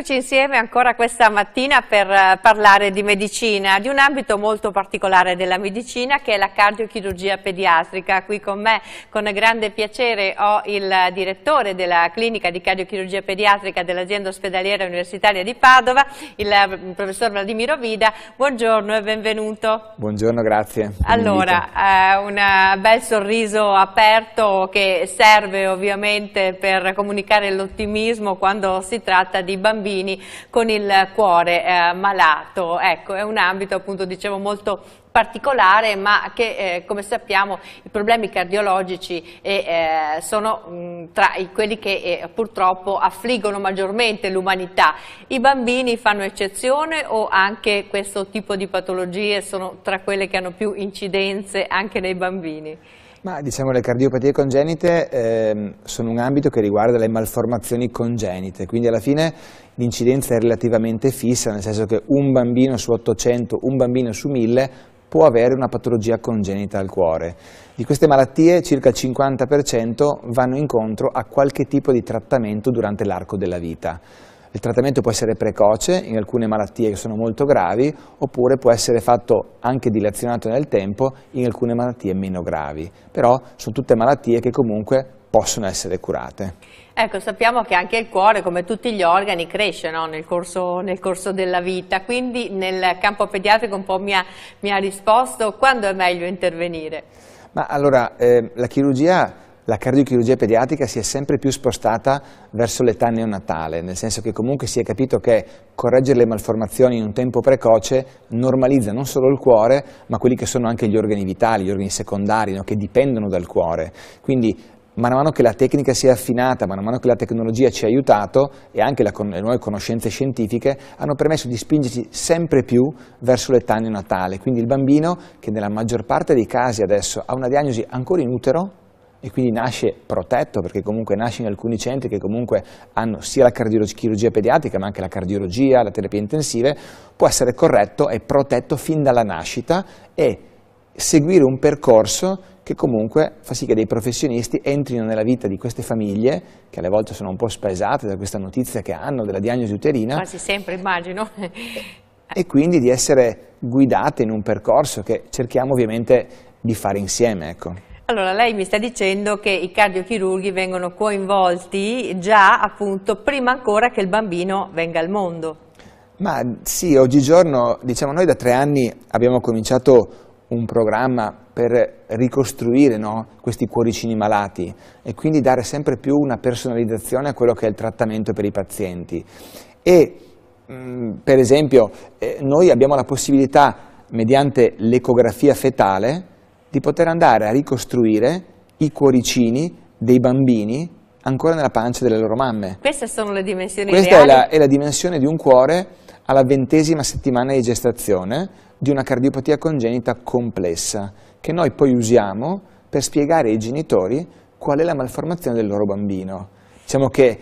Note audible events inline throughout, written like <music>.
Eccoci insieme ancora questa mattina per eh, parlare di medicina, di un ambito molto particolare della medicina che è la cardiochirurgia pediatrica. Qui con me con grande piacere ho il direttore della clinica di cardiochirurgia pediatrica dell'azienda ospedaliera universitaria di Padova, il eh, professor Vladimiro Vida. Buongiorno e benvenuto. Buongiorno, grazie. Allora, eh, un bel sorriso aperto che serve ovviamente per comunicare l'ottimismo quando si tratta di bambini bambini con il cuore eh, malato. Ecco, è un ambito appunto dicevo molto particolare ma che eh, come sappiamo i problemi cardiologici eh, sono mh, mm, tra quelli che eh, purtroppo affliggono maggiormente l'umanità. I bambini fanno eccezione o anche questo tipo di patologie sono tra quelle che hanno più incidenze anche nei bambini? Ma diciamo le cardiopatie congenite ehm, sono un ambito che riguarda le malformazioni congenite, quindi alla fine l'incidenza è relativamente fissa, nel senso che un bambino su 800, un bambino su 1000 può avere una patologia congenita al cuore. Di queste malattie circa il 50% vanno incontro a qualche tipo di trattamento durante l'arco della vita. Il trattamento può essere precoce in alcune malattie che sono molto gravi oppure può essere fatto anche dilazionato nel tempo in alcune malattie meno gravi, però sono tutte malattie che comunque possono essere curate. Ecco, sappiamo che anche il cuore, come tutti gli organi, cresce no? nel, corso, nel, corso, della vita, quindi nel campo pediatrico un po' mi ha, mi ha risposto quando è meglio intervenire. Ma allora, eh, la chirurgia la cardiochirurgia pediatrica si è sempre più spostata verso l'età neonatale, nel senso che comunque si è capito che correggere le malformazioni in un tempo precoce normalizza non solo il cuore, ma quelli che sono anche gli organi vitali, gli organi secondari, no, che dipendono dal cuore. Quindi man mano che la tecnica si è affinata, man mano che la tecnologia ci ha aiutato e anche la, le nuove conoscenze scientifiche hanno permesso di spingerci sempre più verso l'età neonatale. Quindi il bambino che nella maggior parte dei casi adesso ha una diagnosi ancora in utero, e quindi nasce protetto perché comunque nasce in alcuni centri che comunque hanno sia la chirurgia pediatrica ma anche la cardiologia, la terapia intensiva, può essere corretto e protetto fin dalla nascita e seguire un percorso che comunque fa sì che dei professionisti entrino nella vita di queste famiglie, che alle volte sono un po' spaesate da questa notizia che hanno della diagnosi uterina. Quasi sempre, immagino. e quindi di essere guidate in un percorso che cerchiamo ovviamente di fare insieme. Ecco. Allora, lei mi sta dicendo che i cardiochirurghi vengono coinvolti già appunto prima ancora che il bambino venga al mondo. Ma sì, oggigiorno, diciamo, noi da tre anni abbiamo cominciato un programma per ricostruire no, questi cuoricini malati e quindi dare sempre più una personalizzazione a quello che è il trattamento per i pazienti. E mh, mm, per esempio eh, noi abbiamo la possibilità, mediante l'ecografia fetale, di poter andare a ricostruire i cuoricini dei bambini ancora nella pancia delle loro mamme. Queste sono le dimensioni Questa Questa è, è la dimensione di un cuore alla ventesima settimana di gestazione, di una cardiopatia congenita complessa, che noi poi usiamo per spiegare ai genitori qual è la malformazione del loro bambino. Diciamo che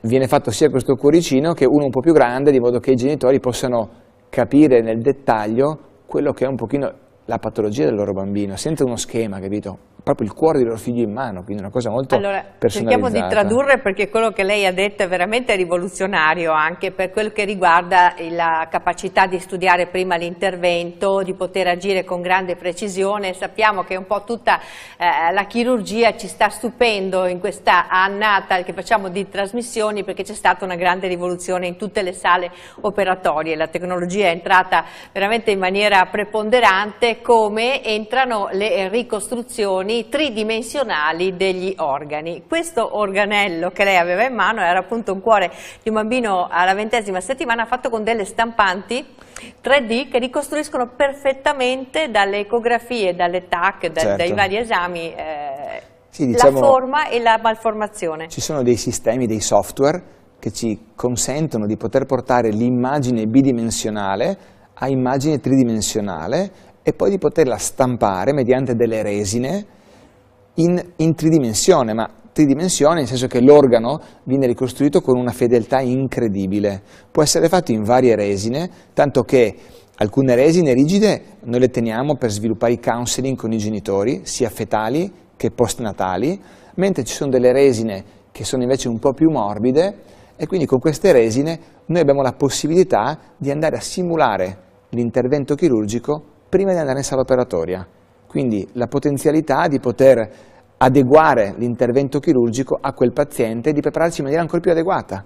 viene fatto sia questo cuoricino che uno un po' più grande, di modo che i genitori possano capire nel dettaglio quello che è un pochino la patologia del loro bambino, senza uno schema, capito? proprio il cuore del loro figlio in mano, quindi una cosa molto allora, Cerchiamo di tradurre perché quello che lei ha detto è veramente rivoluzionario anche per quello che riguarda la capacità di studiare prima l'intervento, di poter agire con grande precisione, sappiamo che un po' tutta eh, la chirurgia ci sta stupendo in questa annata che facciamo di trasmissioni perché c'è stata una grande rivoluzione in tutte le sale operatorie, la tecnologia è entrata veramente in maniera preponderante come entrano le ricostruzioni dimensioni tridimensionali degli organi. Questo organello che lei aveva in mano era appunto un cuore di un bambino alla ventesima settimana fatto con delle stampanti 3D che ricostruiscono perfettamente dalle ecografie, dalle TAC, da, certo. dai vari esami eh, sì, diciamo, la forma e la malformazione. Ci sono dei sistemi, dei software che ci consentono di poter portare l'immagine bidimensionale a immagine tridimensionale e poi di poterla stampare mediante delle resine in, in tridimensione, ma tridimensione nel senso che l'organo viene ricostruito con una fedeltà incredibile. Può essere fatto in varie resine, tanto che alcune resine rigide noi le teniamo per sviluppare i counseling con i genitori, sia fetali che postnatali, mentre ci sono delle resine che sono invece un po' più morbide e quindi con queste resine noi abbiamo la possibilità di andare a simulare l'intervento chirurgico prima di andare in sala operatoria. Quindi la potenzialità di poter adeguare l'intervento chirurgico a quel paziente e di prepararsi in maniera ancora più adeguata.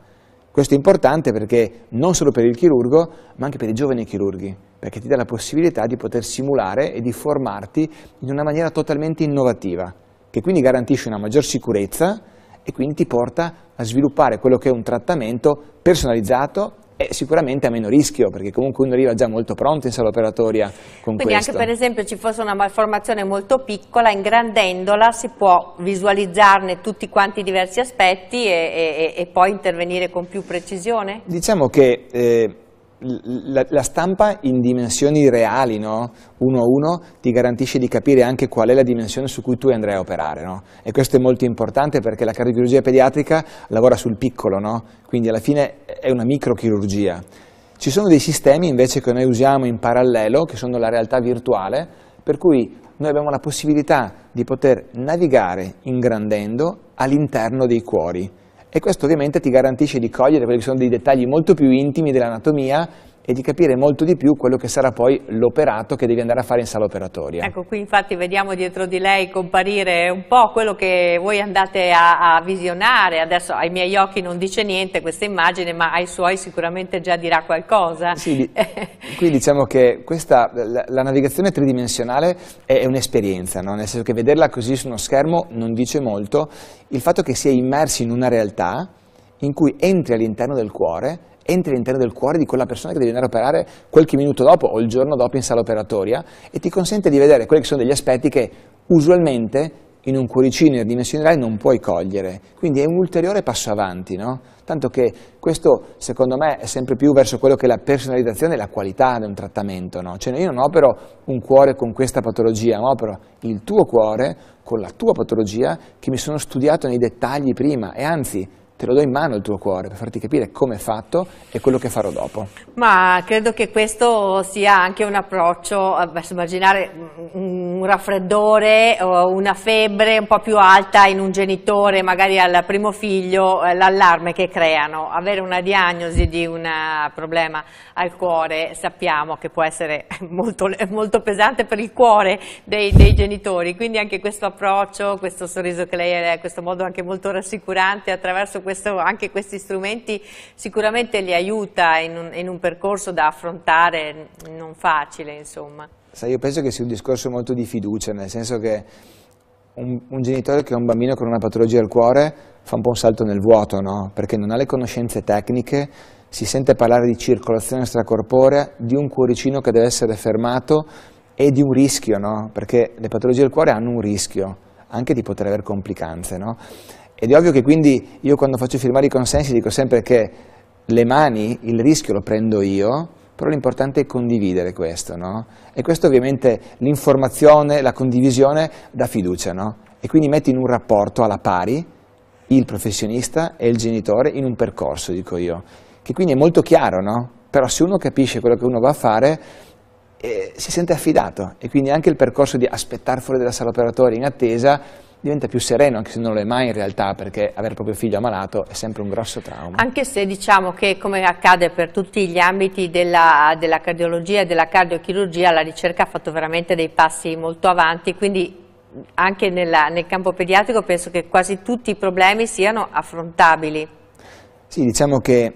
Questo è importante perché non solo per il chirurgo, ma anche per i giovani chirurghi, perché ti dà la possibilità di poter simulare e di formarti in una maniera totalmente innovativa, che quindi garantisce una maggior sicurezza e quindi ti porta a sviluppare quello che è un trattamento personalizzato è sicuramente a meno rischio, perché comunque uno arriva già molto pronto in sala operatoria con Quindi questo. anche per esempio ci fosse una malformazione molto piccola, ingrandendola si può visualizzarne tutti quanti i diversi aspetti e, e, e, poi intervenire con più precisione? Diciamo che... Eh, la, la, stampa in dimensioni reali, no? uno a uno, ti garantisce di capire anche qual è la dimensione su cui tu andrai a operare. No? E questo è molto importante perché la cardiochirurgia pediatrica lavora sul piccolo, no? quindi alla fine è una microchirurgia. Ci sono dei sistemi invece che noi usiamo in parallelo, che sono la realtà virtuale, per cui noi abbiamo la possibilità di poter navigare ingrandendo all'interno dei cuori e questo ovviamente ti garantisce di cogliere quelli che sono dei dettagli molto più intimi dell'anatomia e di capire molto di più quello che sarà poi l'operato che devi andare a fare in sala operatoria. Ecco, qui infatti vediamo dietro di lei comparire un po' quello che voi andate a, a visionare, adesso ai miei occhi non dice niente questa immagine, ma ai suoi sicuramente già dirà qualcosa. Sì, <laughs> qui diciamo che questa, la, la navigazione tridimensionale è, è un'esperienza, no? nel senso che vederla così su uno schermo non dice molto, il fatto che si è immersi in una realtà in cui entri all'interno del cuore entri all'interno del cuore di quella persona che devi andare a operare qualche minuto dopo o il giorno dopo in sala operatoria e ti consente di vedere quelli che sono degli aspetti che usualmente in un cuoricino dimensionale non puoi cogliere, quindi è un ulteriore passo avanti, no? tanto che questo secondo me è sempre più verso quello che è la personalizzazione e la qualità di un trattamento, no? cioè io non opero un cuore con questa patologia, ma opero il tuo cuore con la tua patologia che mi sono studiato nei dettagli prima e anzi te lo do in mano il tuo cuore per farti capire come è fatto e quello che farò dopo. Ma credo che questo sia anche un approccio, eh, beh, immaginare un raffreddore o una febbre un po' più alta in un genitore, magari al primo figlio, eh, l'allarme che creano. Avere una diagnosi di un eh, problema al cuore sappiamo che può essere <laughs> molto, molto pesante per il cuore dei, dei genitori, quindi anche questo approccio, questo sorriso che lei ha, questo modo anche molto rassicurante attraverso questo questo, anche questi strumenti sicuramente li aiuta in un, in un percorso da affrontare non facile, insomma. Sai, io penso che sia un discorso molto di fiducia, nel senso che un, un, genitore che ha un bambino con una patologia al cuore fa un po' un salto nel vuoto, no? Perché non ha le conoscenze tecniche, si sente parlare di circolazione stracorporea, di un cuoricino che deve essere fermato e di un rischio, no? Perché le patologie del cuore hanno un rischio, anche di poter avere complicanze, no? Ed è ovvio che quindi io quando faccio firmare i consensi dico sempre che le mani, il rischio lo prendo io, però l'importante è condividere questo, no? E questo ovviamente l'informazione, la condivisione dà fiducia, no? E quindi metti in un rapporto alla pari il professionista e il genitore in un percorso, dico io, che quindi è molto chiaro, no? Però se uno capisce quello che uno va a fare, eh, si sente affidato e quindi anche il percorso di aspettare fuori dalla sala operatoria in attesa diventa più sereno, anche se non lo è mai in realtà, perché avere proprio figlio ammalato è sempre un grosso trauma. Anche se diciamo che come accade per tutti gli ambiti della, della cardiologia e della cardiochirurgia, la ricerca ha fatto veramente dei passi molto avanti, quindi anche nella, nel campo pediatrico penso che quasi tutti i problemi siano affrontabili. Sì, diciamo che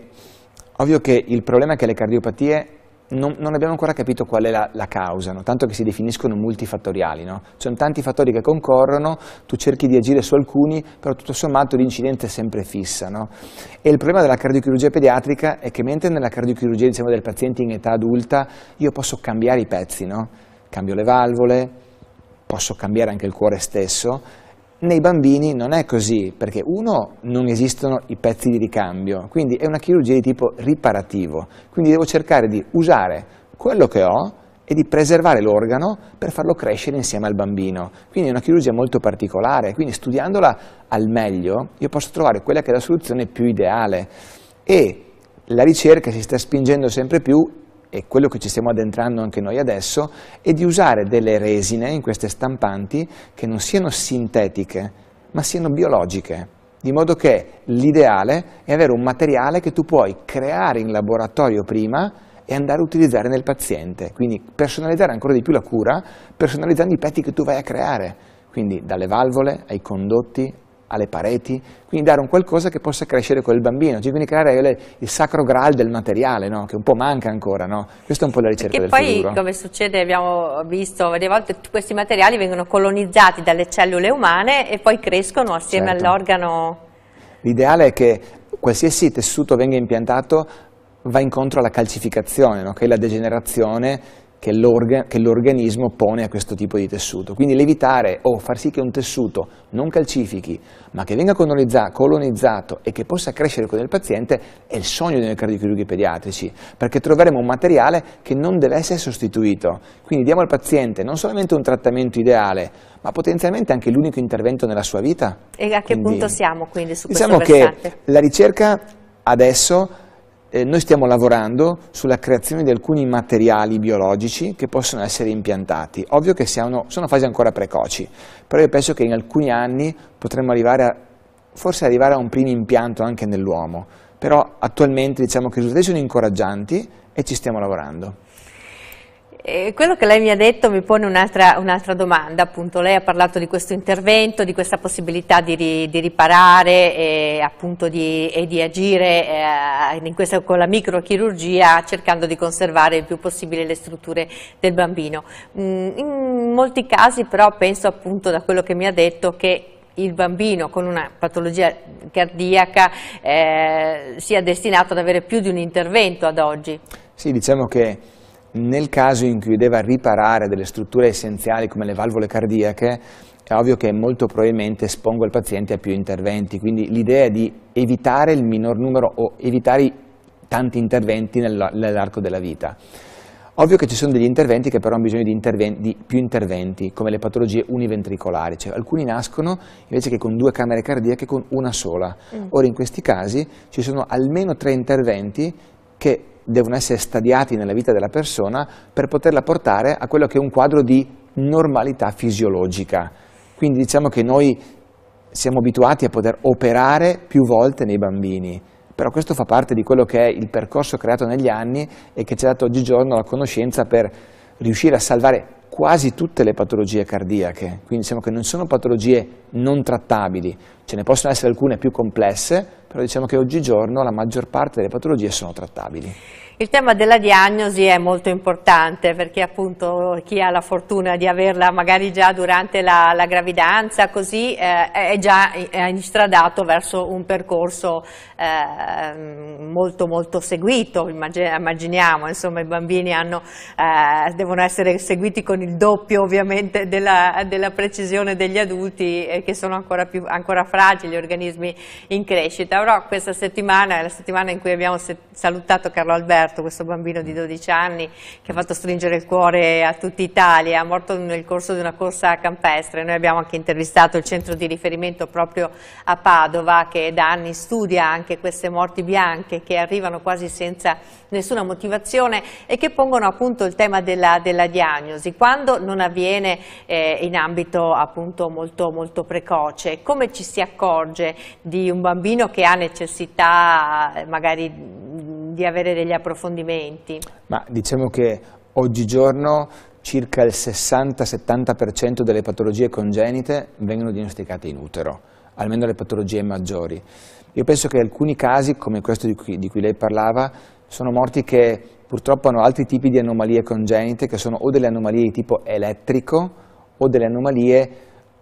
ovvio che il problema è che le cardiopatie non, non, abbiamo ancora capito qual è la, la causa, no? tanto che si definiscono multifattoriali. No? Ci sono tanti fattori che concorrono, tu cerchi di agire su alcuni, però tutto sommato l'incidente è sempre fissa. No? E il problema della cardiochirurgia pediatrica è che mentre nella cardiochirurgia diciamo, del paziente in età adulta io posso cambiare i pezzi, cambio le valvole, posso cambiare anche il cuore stesso, nei bambini non è così, perché uno non esistono i pezzi di ricambio, quindi è una chirurgia di tipo riparativo, quindi devo cercare di usare quello che ho e di preservare l'organo per farlo crescere insieme al bambino. Quindi è una chirurgia molto particolare, quindi studiandola al meglio io posso trovare quella che è la soluzione più ideale e la ricerca si sta spingendo sempre più e quello che ci stiamo addentrando anche noi adesso, è di usare delle resine in queste stampanti che non siano sintetiche, ma siano biologiche, di modo che l'ideale è avere un materiale che tu puoi creare in laboratorio prima e andare a utilizzare nel paziente, quindi personalizzare ancora di più la cura, personalizzando i pezzi che tu vai a creare, quindi dalle valvole ai condotti, alle pareti, quindi dare un qualcosa che possa crescere con il bambino, quindi creare le, il sacro graal del materiale, no? che un po' manca ancora, no? questa è un po' la ricerca Perché del poi, futuro. poi come succede, abbiamo visto, varie volte questi materiali vengono colonizzati dalle cellule umane e poi crescono assieme certo. all'organo. L'ideale è che qualsiasi tessuto venga impiantato va incontro alla calcificazione, no? che è la degenerazione che, l'organismo pone a questo tipo di tessuto. Quindi l'evitare o far sì che un tessuto non calcifichi, ma che venga colonizzato e che possa crescere con il paziente è il sogno dei cardiochirurghi pediatrici, perché troveremo un materiale che non deve essere sostituito. Quindi diamo al paziente non solamente un trattamento ideale, ma potenzialmente anche l'unico intervento nella sua vita. E a che quindi, punto siamo quindi su diciamo questo questo Diciamo che la ricerca adesso eh, noi stiamo lavorando sulla creazione di alcuni materiali biologici che possono essere impiantati. Ovvio che siamo, sono fasi ancora precoci, però io penso che in alcuni anni potremmo arrivare a, forse arrivare a un primo impianto anche nell'uomo, però attualmente diciamo che i risultati sono incoraggianti e ci stiamo lavorando quello che lei mi ha detto mi pone un'altra un domanda, appunto lei ha parlato di questo intervento, di questa possibilità di, ri, di riparare e, appunto, di, e di agire eh, questa, con la microchirurgia cercando di conservare il più possibile le strutture del bambino. Mm, in molti casi però penso appunto da quello che mi ha detto che il bambino con una patologia cardiaca eh, sia destinato ad avere più di un intervento ad oggi. Sì, diciamo che nel caso in cui deve riparare delle strutture essenziali come le valvole cardiache, è ovvio che molto probabilmente espongo il paziente a più interventi, quindi l'idea è di evitare il minor numero o evitare tanti interventi nell'arco della vita. Ovvio che ci sono degli interventi che però hanno bisogno di, interventi, di più interventi, come le patologie univentricolari, cioè alcuni nascono invece che con due camere cardiache con una sola. Mm. Ora in questi casi ci sono almeno tre interventi che devono essere stadiati nella vita della persona per poterla portare a quello che è un quadro di normalità fisiologica. Quindi diciamo che noi siamo abituati a poter operare più volte nei bambini, però questo fa parte di quello che è il percorso creato negli anni e che ci ha dato oggigiorno la conoscenza per riuscire a salvare quasi tutte le patologie cardiache, quindi diciamo che non sono patologie non trattabili, ce ne possono essere alcune più complesse, però diciamo che oggigiorno la maggior parte delle patologie sono trattabili. Il tema della diagnosi è molto importante perché appunto chi ha la fortuna di averla magari già durante la, la gravidanza così eh, è già instradato verso un percorso eh, molto molto seguito, immaginiamo insomma i bambini hanno, eh, devono essere seguiti con il doppio ovviamente della, della precisione degli adulti eh, che sono ancora, più, ancora fragili, organismi in crescita, però questa settimana è la settimana in cui abbiamo salutato Carlo Alberto Umberto, questo bambino di 12 anni che ha fatto stringere il cuore a tutta Italia, è morto nel corso di una corsa campestre. Noi abbiamo anche intervistato il centro di riferimento proprio a Padova che da anni studia anche queste morti bianche che arrivano quasi senza nessuna motivazione e che pongono appunto il tema della, della diagnosi. Quando non avviene eh, in ambito appunto molto, molto precoce, come ci si accorge di un bambino che ha necessità magari di avere degli approfondimenti? Ma diciamo che oggigiorno circa il 60-70% delle patologie congenite vengono diagnosticate in utero, almeno le patologie maggiori. Io penso che alcuni casi, come questo di cui, di cui lei parlava, sono morti che purtroppo hanno altri tipi di anomalie congenite, che sono o delle anomalie di tipo elettrico o delle anomalie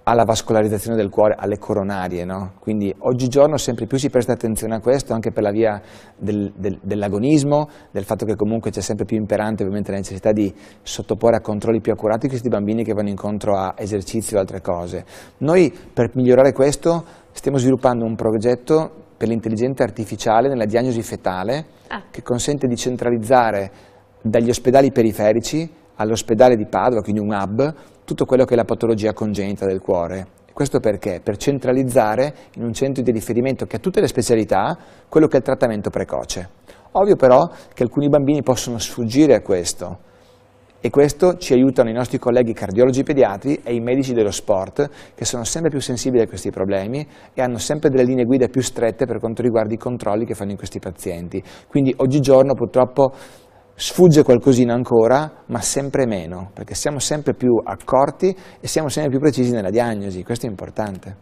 alla vascolarizzazione del cuore, alle coronarie. No? Quindi oggigiorno sempre più si presta attenzione a questo anche per la via del, del, dell'agonismo, del fatto che comunque c'è sempre più imperante ovviamente la necessità di sottoporre a controlli più accurati questi bambini che vanno incontro a esercizio e altre cose. Noi per migliorare questo stiamo sviluppando un progetto per l'intelligenza artificiale nella diagnosi fetale ah. che consente di centralizzare dagli ospedali periferici all'ospedale di Padova, quindi un hub, tutto quello che è la patologia congenita del cuore. Questo perché? Per centralizzare in un centro di riferimento che ha tutte le specialità quello che è il trattamento precoce. Ovvio però che alcuni bambini possono sfuggire a questo e questo ci aiutano i nostri colleghi cardiologi pediatri e i medici dello sport che sono sempre più sensibili a questi problemi e hanno sempre delle linee guida più strette per quanto riguarda i controlli che fanno in questi pazienti. Quindi oggigiorno purtroppo sfugge qualcosina ancora, ma sempre meno, perché siamo sempre più accorti e siamo sempre più precisi nella diagnosi, questo è importante.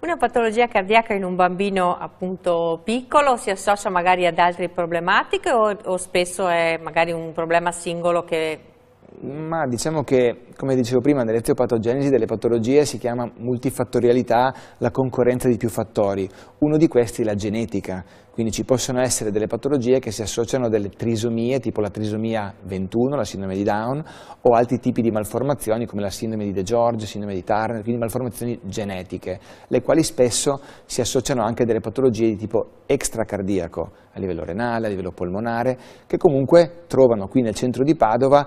Una patologia cardiaca in un bambino appunto piccolo si associa magari ad altre problematiche o, o spesso è magari un problema singolo che ma diciamo che, come dicevo prima, nell'etiopatogenesi delle patologie si chiama multifattorialità la concorrenza di più fattori. Uno di questi è la genetica, quindi ci possono essere delle patologie che si associano a delle trisomie, tipo la trisomia 21, la sindrome di Down, o altri tipi di malformazioni come la sindrome di De George, sindrome di Turner, quindi malformazioni genetiche, le quali spesso si associano anche a delle patologie di tipo extracardiaco, a livello renale, a livello polmonare, che comunque trovano qui nel centro di Padova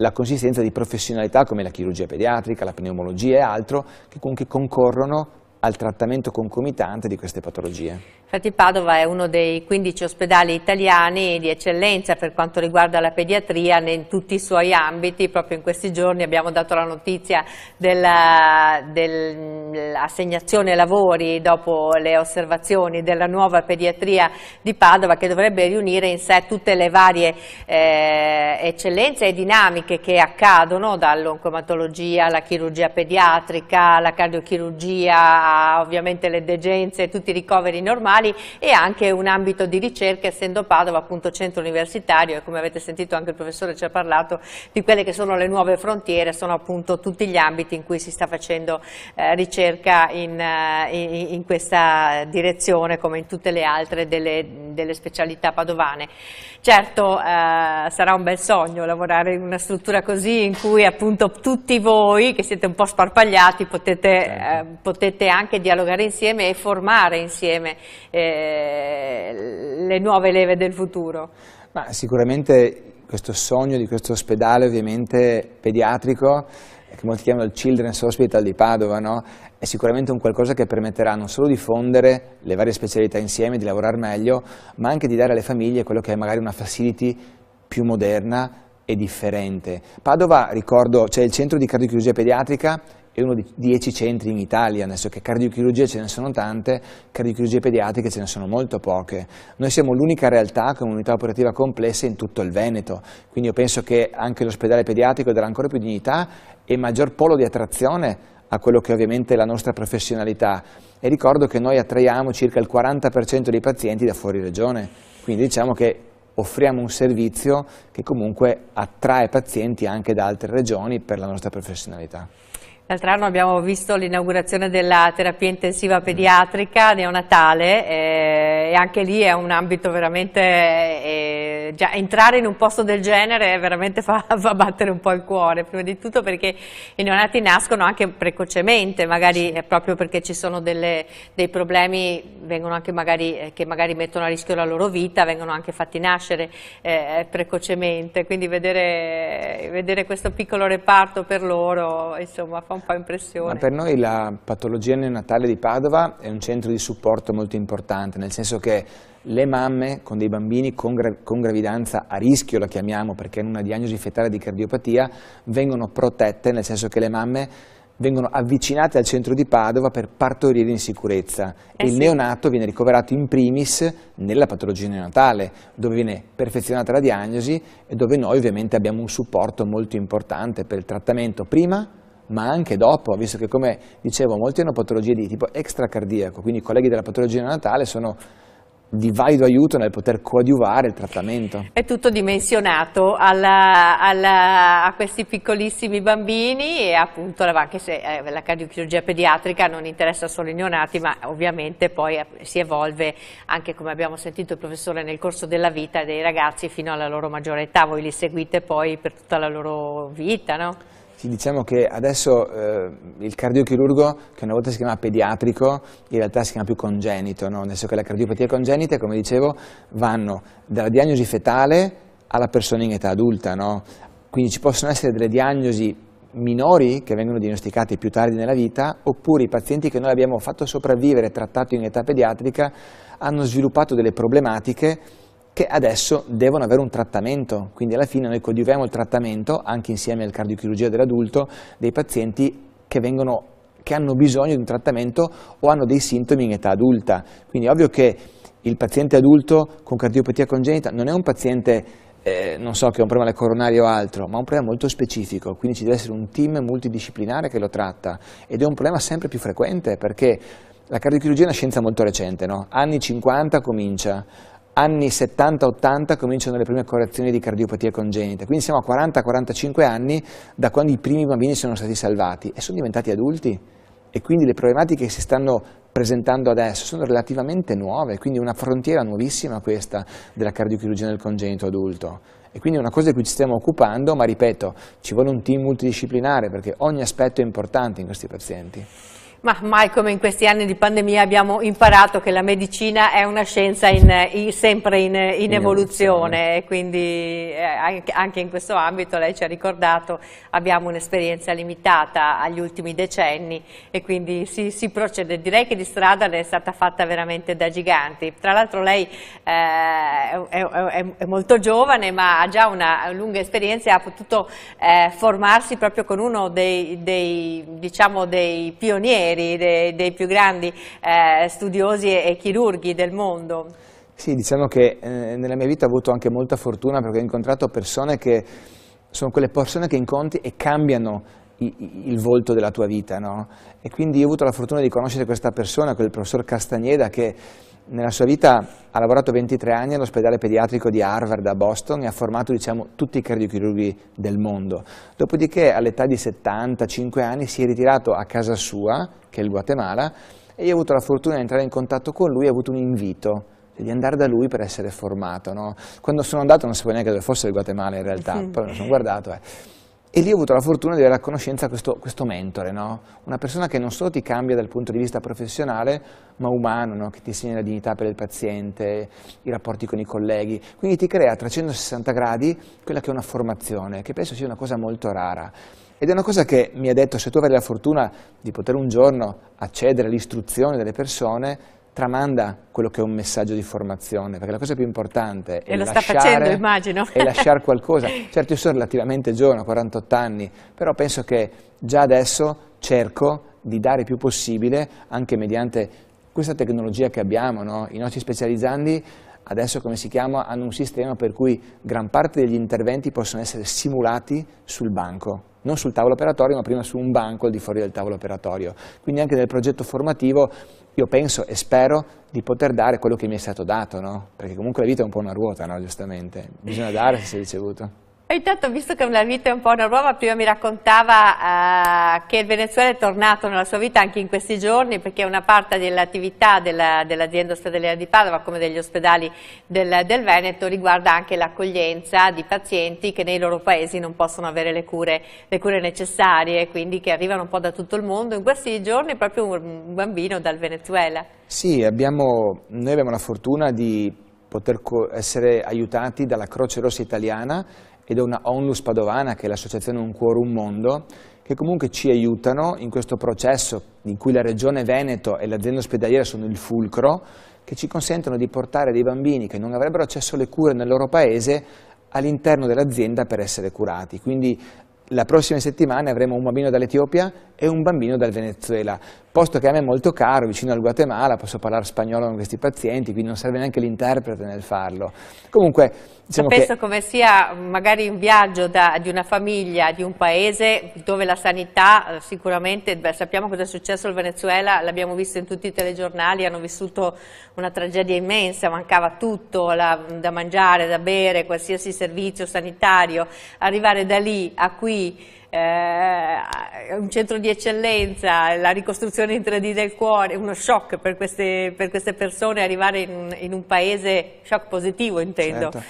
la consistenza di professionalità come la chirurgia pediatrica, la pneumologia e altro che comunque concorrono al trattamento concomitante di queste patologie. Infatti Padova è uno dei 15 ospedali italiani di eccellenza per quanto riguarda la pediatria in tutti i suoi ambiti, proprio in questi giorni abbiamo dato la notizia dell'assegnazione dell lavori dopo le osservazioni della nuova pediatria di Padova che dovrebbe riunire in sé tutte le varie eh, eccellenze e dinamiche che accadono dall'oncomatologia alla chirurgia pediatrica, alla cardiochirurgia, ovviamente le degenze tutti i ricoveri normali culturali e anche un ambito di ricerca, essendo Padova appunto centro universitario e come avete sentito anche il professore ci ha parlato di quelle che sono le nuove frontiere, sono appunto tutti gli ambiti in cui si sta facendo eh, ricerca in, eh, in, in, questa direzione come in tutte le altre delle, delle specialità padovane. Certo eh, sarà un bel sogno lavorare in una struttura così in cui appunto tutti voi che siete un po' sparpagliati potete, certo. eh, potete anche dialogare insieme e formare insieme eh, le nuove leve del futuro? Ma sicuramente questo sogno di questo ospedale ovviamente pediatrico eh, che molti chiamano il Children's Hospital di Padova, no? è sicuramente un qualcosa che permetterà non solo di fondere le varie specialità insieme, di lavorare meglio, ma anche di dare alle famiglie quello che è magari una facility più moderna e differente. Padova, ricordo, c'è il centro di cardiochirurgia pediatrica è uno dei dieci centri in Italia, adesso che cardiochirurgia ce ne sono tante, cardiochirurgie pediatriche ce ne sono molto poche. Noi siamo l'unica realtà con un'unità operativa complessa in tutto il Veneto, quindi io penso che anche l'ospedale pediatrico darà ancora più dignità e maggior polo di attrazione a quello che ovviamente è la nostra professionalità e ricordo che noi attraiamo circa il 40% dei pazienti da fuori regione, quindi diciamo che offriamo un servizio che comunque attrae pazienti anche da altre regioni per la nostra professionalità. L'altro anno abbiamo visto l'inaugurazione della terapia intensiva pediatrica neonatale eh, e anche lì è un ambito veramente eh, già entrare in un posto del genere veramente fa, <laughs> fa, battere un po' il cuore, prima di tutto perché i neonati nascono anche precocemente, magari sì. proprio perché ci sono delle, dei problemi magari, eh, che magari mettono a rischio la loro vita, vengono anche fatti nascere eh, eh, precocemente, quindi vedere, vedere, questo piccolo reparto per loro insomma, fa un po' impressione. Ma per noi la patologia neonatale di Padova è un centro di supporto molto importante, nel senso che le mamme con dei bambini con, gra con, gravidanza a rischio, la chiamiamo perché in una diagnosi fetale di cardiopatia, vengono protette, nel senso che le mamme vengono avvicinate al centro di Padova per partorire in sicurezza. Eh Il sì. neonato viene ricoverato in primis nella patologia neonatale, dove viene perfezionata la diagnosi e dove noi ovviamente abbiamo un supporto molto importante per il trattamento prima ma anche dopo, visto che come dicevo molti hanno patologie di tipo extracardiaco, quindi i colleghi della patologia neonatale sono di valido aiuto nel poter coadiuvare il trattamento. È tutto dimensionato alla, alla, a questi piccolissimi bambini e appunto anche se eh, la cardiochirurgia pediatrica non interessa solo i neonati ma ovviamente poi eh, si evolve anche come abbiamo sentito il professore nel corso della vita dei ragazzi fino alla loro maggiore età, voi li seguite poi per tutta la loro vita no? Sì, diciamo che adesso eh, il cardiochirurgo, che una volta si chiama pediatrico, in realtà si chiama più congenito, no? nel senso che la cardiopatia congenita, come dicevo, vanno dalla diagnosi fetale alla persona in età adulta, no? quindi ci possono essere delle diagnosi minori che vengono diagnosticate più tardi nella vita, oppure i pazienti che noi abbiamo fatto sopravvivere trattato in età pediatrica hanno sviluppato delle problematiche che adesso devono avere un trattamento, quindi alla fine noi coadiuviamo il trattamento, anche insieme al cardiochirurgia dell'adulto, dei pazienti che vengono che hanno bisogno di un trattamento o hanno dei sintomi in età adulta. Quindi ovvio che il paziente adulto con cardiopatia congenita non è un paziente, eh, non so, che ha un problema coronario o altro, ma un problema molto specifico, quindi ci deve essere un team multidisciplinare che lo tratta ed è un problema sempre più frequente perché la cardiochirurgia è una scienza molto recente, no? anni 50 comincia, anni 70-80 cominciano le prime correzioni di cardiopatia congenita, quindi siamo a 40-45 anni da quando i primi bambini sono stati salvati e sono diventati adulti e quindi le problematiche che si stanno presentando adesso sono relativamente nuove, quindi una frontiera nuovissima questa della cardiochirurgia nel congenito adulto. E quindi è una cosa di cui ci stiamo occupando, ma ripeto, ci vuole un team multidisciplinare perché ogni aspetto è importante in questi pazienti. Ma mai come in questi anni di pandemia abbiamo imparato che la medicina è una scienza in, in, sempre in, in evoluzione e quindi eh, anche in questo ambito lei ci ha ricordato abbiamo un'esperienza limitata agli ultimi decenni e quindi si, si, procede. Direi che di strada ne è stata fatta veramente da giganti. Tra l'altro lei eh, è, è, è, molto giovane ma ha già una lunga esperienza e ha potuto eh, formarsi proprio con uno dei, dei, diciamo, dei pionieri pionieri, dei, dei più grandi eh, studiosi e, e chirurghi del mondo. Sì, diciamo che eh, nella mia vita ho avuto anche molta fortuna perché ho incontrato persone che sono quelle persone che incontri e cambiano il volto della tua vita, no? E quindi io ho avuto la fortuna di conoscere questa persona, quel professor Castagneda, che nella sua vita ha lavorato 23 anni all'ospedale pediatrico di Harvard a Boston e ha formato, diciamo, tutti i cardiochirurghi del mondo. Dopodiché, all'età di 75 anni, si è ritirato a casa sua, che è il Guatemala, e io ho avuto la fortuna di entrare in contatto con lui e ho avuto un invito di andare da lui per essere formato. No? Quando sono andato non sapevo neanche dove fosse il Guatemala in realtà, eh sì. poi mi sono guardato. Eh. E lì ho avuto la fortuna di avere a conoscenza questo, questo mentore, no? una persona che non solo ti cambia dal punto di vista professionale, ma umano, no? che ti insegna la dignità per il paziente, i rapporti con i colleghi, quindi ti crea a 360 gradi quella che è una formazione, che penso sia una cosa molto rara. Ed è una cosa che mi ha detto, se tu avrai la fortuna di poter un giorno accedere all'istruzione delle persone, tramanda quello che è un messaggio di formazione, perché la cosa più importante è, lasciare, facendo, è lasciare, qualcosa. <laughs> Certo, io sono relativamente giovane, ho 48 anni, però penso che già adesso cerco di dare più possibile, anche mediante questa tecnologia che abbiamo, no? i nostri specializzandi adesso come si chiama, hanno un sistema per cui gran parte degli interventi possono essere simulati sul banco, non sul tavolo operatorio ma prima su un banco al di fuori del tavolo operatorio. Quindi anche nel progetto formativo io penso e spero di poter dare quello che mi è stato dato, no? perché comunque la vita è un po' una ruota, no? giustamente, bisogna dare se si è ricevuto. E intanto, visto che la vita è un po' una roba, prima mi raccontava eh, che il Venezuela è tornato nella sua vita anche in questi giorni, perché una parte dell'attività dell'azienda dell ospedaliera di Padova, come degli ospedali del, del Veneto, riguarda anche l'accoglienza di pazienti che nei loro paesi non possono avere le cure, le cure, necessarie, quindi che arrivano un po' da tutto il mondo. In questi giorni proprio un bambino dal Venezuela. Sì, abbiamo, noi abbiamo la fortuna di poter essere aiutati dalla Croce Rossa Italiana ed è una onlus padovana che è l'associazione Un Cuore Un Mondo che comunque ci aiutano in questo processo in cui la regione Veneto e l'azienda ospedaliera sono il fulcro che ci consentono di portare dei bambini che non avrebbero accesso alle cure nel loro paese all'interno dell'azienda per essere curati. Quindi la prossima settimana avremo un bambino dall'Etiopia e un bambino dal Venezuela posto che a me è molto caro, vicino al Guatemala, posso parlare spagnolo con questi pazienti, quindi non serve neanche l'interprete nel farlo. Comunque, diciamo Penso che... come sia mm, magari un viaggio da, di una famiglia, di un paese dove la sanità eh, sicuramente, beh, sappiamo cosa è successo al Venezuela, l'abbiamo visto in tutti i telegiornali, hanno vissuto una tragedia immensa, mancava tutto la, da mangiare, da bere, qualsiasi servizio sanitario, arrivare da lì a qui eh, un centro di eccellenza, la ricostruzione in 3D del cuore, uno shock per queste, per queste persone arrivare in, in, un paese, shock positivo intendo. Certo.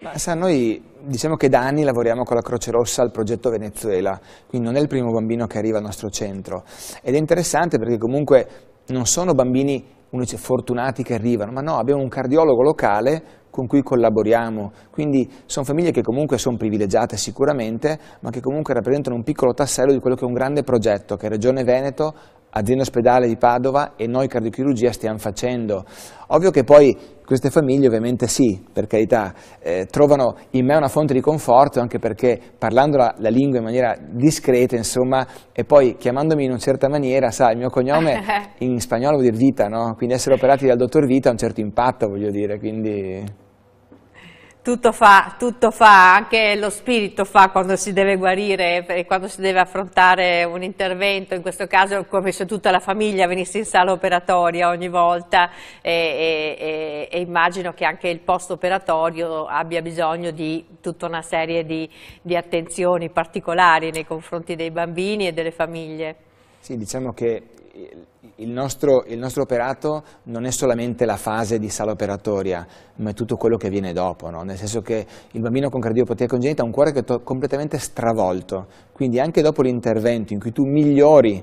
Ma sa, noi diciamo che da anni lavoriamo con la Croce Rossa al progetto Venezuela, quindi non è il primo bambino che arriva al nostro centro ed è interessante perché comunque non sono bambini uno fortunati che arrivano, ma no, abbiamo un cardiologo locale con cui collaboriamo, quindi sono famiglie che comunque sono privilegiate sicuramente, ma che comunque rappresentano un piccolo tassello di quello che è un grande progetto che Regione Veneto, azienda ospedale di Padova e noi cardiochirurgia stiamo facendo. Ovvio che poi queste famiglie ovviamente sì, per carità, eh, trovano in me una fonte di conforto anche perché parlando la, la, lingua in maniera discreta, insomma, e poi chiamandomi in una certa maniera, sa, il mio cognome <laughs> in spagnolo vuol dire vita, no? Quindi essere operati dal dottor Vita ha un certo impatto, voglio dire, quindi... Tutto fa, tutto fa, anche lo spirito fa quando si deve guarire, quando si deve affrontare un intervento, in questo caso come se tutta la famiglia venisse in sala operatoria ogni volta e, e, e immagino che anche il post operatorio abbia bisogno di tutta una serie di, di attenzioni particolari nei confronti dei bambini e delle famiglie. Sì, diciamo che il nostro, il nostro, operato non è solamente la fase di sala operatoria, ma è tutto quello che viene dopo, no? nel senso che il bambino con cardiopatia congenita ha un cuore che è completamente stravolto, quindi anche dopo l'intervento in cui tu migliori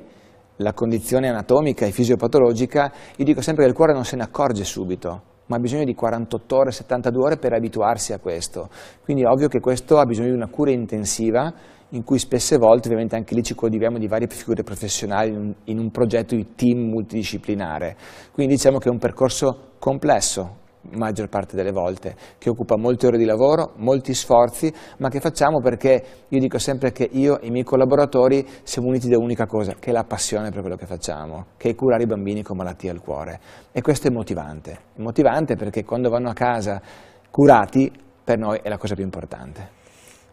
la condizione anatomica e fisiopatologica, io dico sempre che il cuore non se ne accorge subito, ma ha bisogno di 48 ore, 72 ore per abituarsi a questo, quindi è ovvio che questo ha bisogno di una cura intensiva in cui spesse volte ovviamente anche lì ci coadiuviamo di varie figure professionali in un, in un progetto di team multidisciplinare. Quindi diciamo che è un percorso complesso, maggior parte delle volte, che occupa molte ore di lavoro, molti sforzi, ma che facciamo perché io dico sempre che io e i miei collaboratori siamo uniti da un'unica cosa, che è la passione per quello che facciamo, che è curare i bambini con malattie al cuore. E questo è motivante, motivante perché quando vanno a casa curati, per noi è la cosa più importante.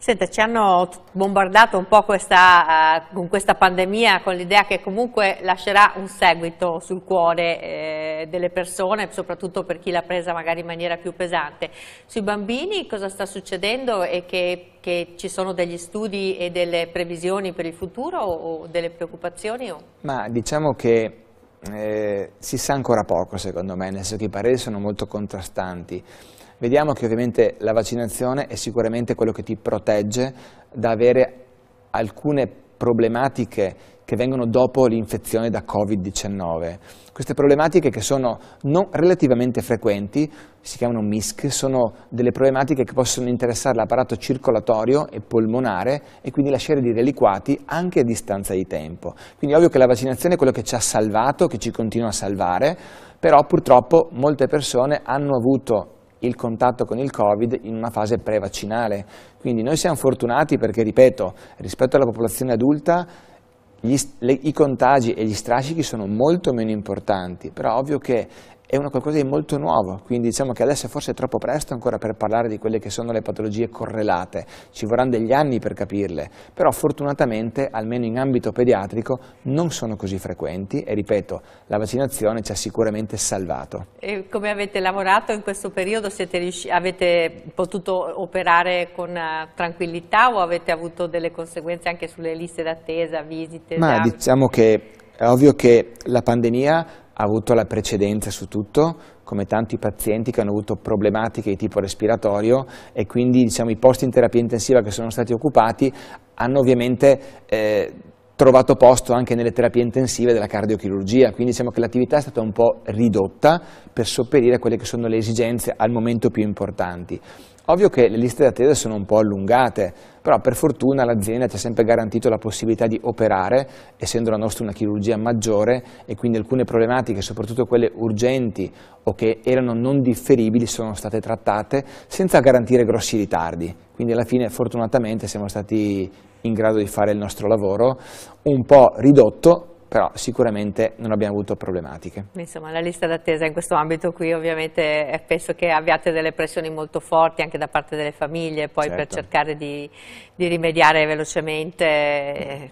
Senta, ci hanno bombardato un po' questa, uh, con questa pandemia con l'idea che comunque lascerà un seguito sul cuore eh, delle persone, soprattutto per chi l'ha presa magari in maniera più pesante. Sui bambini cosa sta succedendo e che, che ci sono degli studi e delle previsioni per il futuro o, o delle preoccupazioni? O? Ma diciamo che eh, si sa ancora poco secondo me, nel senso che i pareri sono molto contrastanti. Vediamo che ovviamente la vaccinazione è sicuramente quello che ti protegge da avere alcune problematiche che vengono dopo l'infezione da Covid-19. Queste problematiche che sono non relativamente frequenti, si chiamano MISC, sono delle problematiche che possono interessare l'apparato circolatorio e polmonare e quindi lasciare di reliquati anche a distanza di tempo. Quindi è ovvio che la vaccinazione è quello che ci ha salvato, che ci continua a salvare, però purtroppo molte persone hanno avuto il contatto con il Covid in una fase prevaccinale. Quindi noi siamo fortunati perché, ripeto, rispetto alla popolazione adulta gli, le, i contagi e gli strascichi sono molto meno importanti, però ovvio che è una qualcosa di molto nuovo, quindi diciamo che adesso forse è troppo presto ancora per parlare di quelle che sono le patologie correlate, ci vorranno degli anni per capirle, però fortunatamente, almeno in ambito pediatrico, non sono così frequenti e ripeto, la vaccinazione ci ha sicuramente salvato. E come avete lavorato in questo periodo? avete potuto operare con eh, tranquillità o avete avuto delle conseguenze anche sulle liste d'attesa, visite? Ma esami? diciamo che è ovvio che la pandemia ha avuto la precedenza su tutto, come tanti pazienti che hanno avuto problematiche di tipo respiratorio e quindi diciamo, i posti in terapia intensiva che sono stati occupati hanno ovviamente eh, trovato posto anche nelle terapie intensive della cardiochirurgia, quindi diciamo che l'attività è stata un po' ridotta per sopperire a quelle che sono le esigenze al momento più importanti. Ovvio che le liste d'attesa sono un po' allungate, però per fortuna l'azienda ci ha sempre garantito la possibilità di operare, essendo la nostra una chirurgia maggiore e quindi alcune problematiche, soprattutto quelle urgenti o che erano non differibili, sono state trattate senza garantire grossi ritardi. Quindi alla fine fortunatamente siamo stati in grado di fare il nostro lavoro un po' ridotto però sicuramente non abbiamo avuto problematiche. Insomma, la lista d'attesa in questo ambito qui ovviamente penso che abbiate delle pressioni molto forti anche da parte delle famiglie, poi certo. per cercare di, di rimediare velocemente. Eh,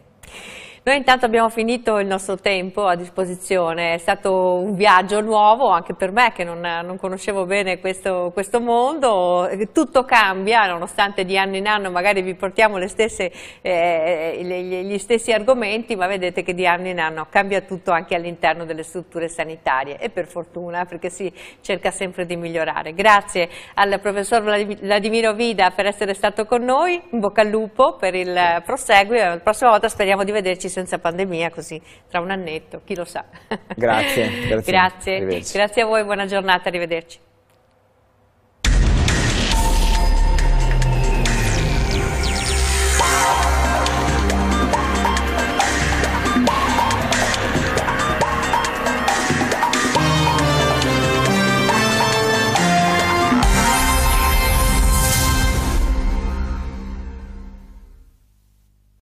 noi intanto abbiamo finito il nostro tempo a disposizione, è stato un viaggio nuovo anche per me che non, non conoscevo bene questo, questo, mondo, tutto cambia nonostante di anno in anno magari vi portiamo stesse, eh, gli stessi argomenti ma vedete che di anno in anno cambia tutto anche all'interno delle strutture sanitarie e per fortuna perché si cerca sempre di migliorare. Grazie al professor Vladimiro Vida per essere stato con noi, in bocca al lupo per il proseguo e la prossima volta speriamo di vederci senza pandemia, così tra un annetto, chi lo sa. Grazie. <laughs> Grazie, grazie. grazie a voi, buona giornata, arrivederci.